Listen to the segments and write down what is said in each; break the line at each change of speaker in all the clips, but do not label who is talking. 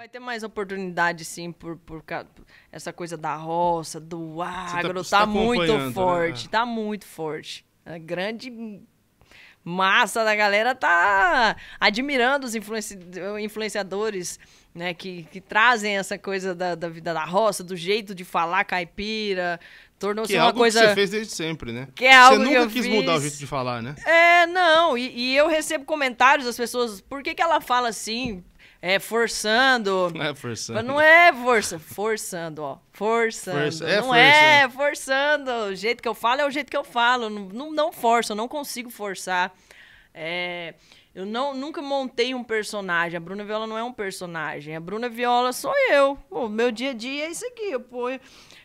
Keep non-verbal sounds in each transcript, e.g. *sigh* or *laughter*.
Vai ter mais oportunidade, sim, por, por, por essa coisa da roça, do tá agro. tá, tá, tá muito né? forte, né? tá muito forte. A grande massa da galera tá admirando os influenci influenciadores, né? Que, que trazem essa coisa da, da vida da roça, do jeito de falar caipira, tornou-se é uma algo coisa que você fez desde sempre, né? Que é algo você nunca que quis fiz... mudar o jeito de falar, né? É, não. E, e, eu recebo comentários das pessoas, por que, que ela fala assim? É, forçando. *laughs* Não é forçando. Não é força, forçando, ó. Forçando. Força, é não é força. é forçando. O jeito que eu falo é o jeito que eu falo. Não, não forço, eu não consigo forçar. É, eu não, nunca montei um personagem. A Bruna Viola não é um personagem. A Bruna Viola sou eu. O meu dia a dia é isso aqui. Eu ponho,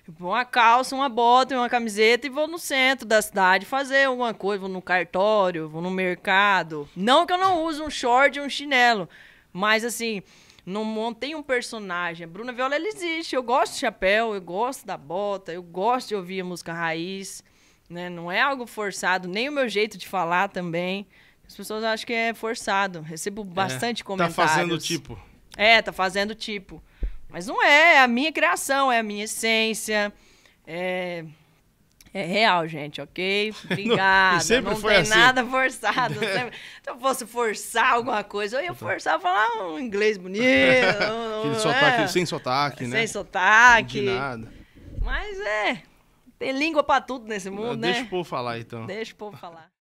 eu ponho uma calça, uma bota e uma camiseta e vou no centro da cidade fazer alguma coisa. Vou no cartório, vou no mercado. Não que eu não use um short e um chinelo. Mas assim, não montei um personagem. A Bruna Viola ela existe. Eu gosto de chapéu, eu gosto da bota, eu gosto de ouvir a música raiz. Né? Não é algo forçado, nem o meu jeito de falar também. As pessoas acham que é forçado. Recebo é. bastante é, comentários. Tá fazendo tipo. É, tá fazendo tipo. Mas não é, é a minha criação, é a minha essência. É é real, gente, ok? *laughs* Obrigada. Não, sempre não foi tem assim. nada forçado. *laughs* Se eu fosse forçar alguma coisa, eu ia então. forçar a falar um inglês bonito. *laughs* sotaque, é? sem sotaque, sem né? Sem sotaque. De nada. Mas é, tem língua pra tudo nesse ah, mundo, Deixa né? Deixa o povo falar, então. Deixa o povo falar.